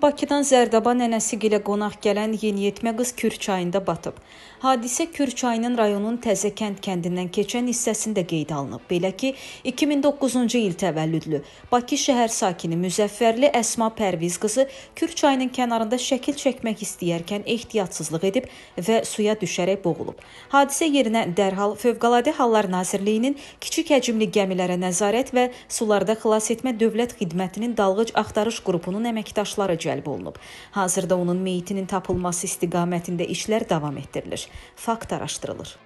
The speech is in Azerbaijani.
Bakıdan Zərdaba nənəsi gilə qonaq gələn yeniyetmə qız Kür çayında batıb. Hadisə Kür çayının rayonun Təzəkənd kəndindən keçən hissəsində qeydə alınıb. Belə ki, 2009-cu il təvəllüdlü Bakı şəhər sakini Müzəffərli Əsma Pərviz qızı Kür çayının kənarında şəkil çəkmək istəyərkən ehtiyatsızlıq edib və suya düşərək boğulub. Hadisə yerinə dərhal Fövqəladə Hallar Nazirliyinin kiçik həcmli gəmilərə nəzarət və sularda xilas etmə dövlət xidmətinin dalğıc axtarış qrupunun əməkdaşları cəlb cəlb olunub. Hazırda onun meyitinin tapılması istiqamətində işlər davam etdirilir. Fakt araşdırılır.